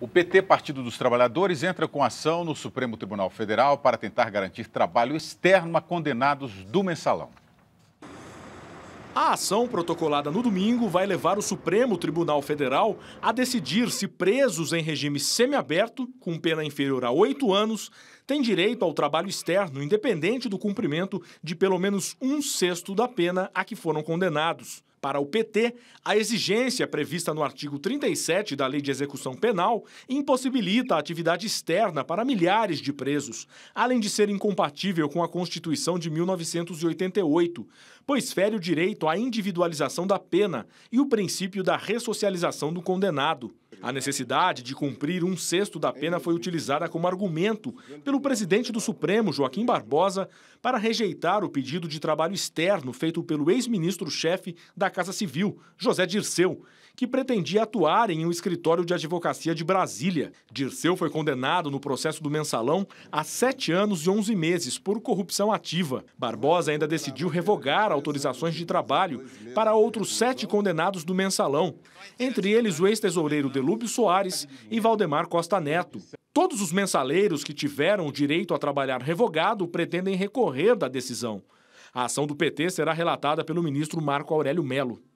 O PT, Partido dos Trabalhadores, entra com ação no Supremo Tribunal Federal para tentar garantir trabalho externo a condenados do mensalão. A ação protocolada no domingo vai levar o Supremo Tribunal Federal a decidir se presos em regime semiaberto, com pena inferior a oito anos, têm direito ao trabalho externo, independente do cumprimento de pelo menos um sexto da pena a que foram condenados. Para o PT, a exigência prevista no artigo 37 da Lei de Execução Penal impossibilita a atividade externa para milhares de presos, além de ser incompatível com a Constituição de 1988, pois fere o direito à individualização da pena e o princípio da ressocialização do condenado. A necessidade de cumprir um sexto da pena foi utilizada como argumento pelo presidente do Supremo, Joaquim Barbosa, para rejeitar o pedido de trabalho externo feito pelo ex-ministro-chefe da Casa Civil, José Dirceu, que pretendia atuar em um escritório de advocacia de Brasília. Dirceu foi condenado no processo do mensalão a sete anos e onze meses por corrupção ativa. Barbosa ainda decidiu revogar autorizações de trabalho para outros sete condenados do mensalão, entre eles o ex-tesoureiro Delúbio Soares e Valdemar Costa Neto. Todos os mensaleiros que tiveram o direito a trabalhar revogado pretendem recorrer da decisão. A ação do PT será relatada pelo ministro Marco Aurélio Melo.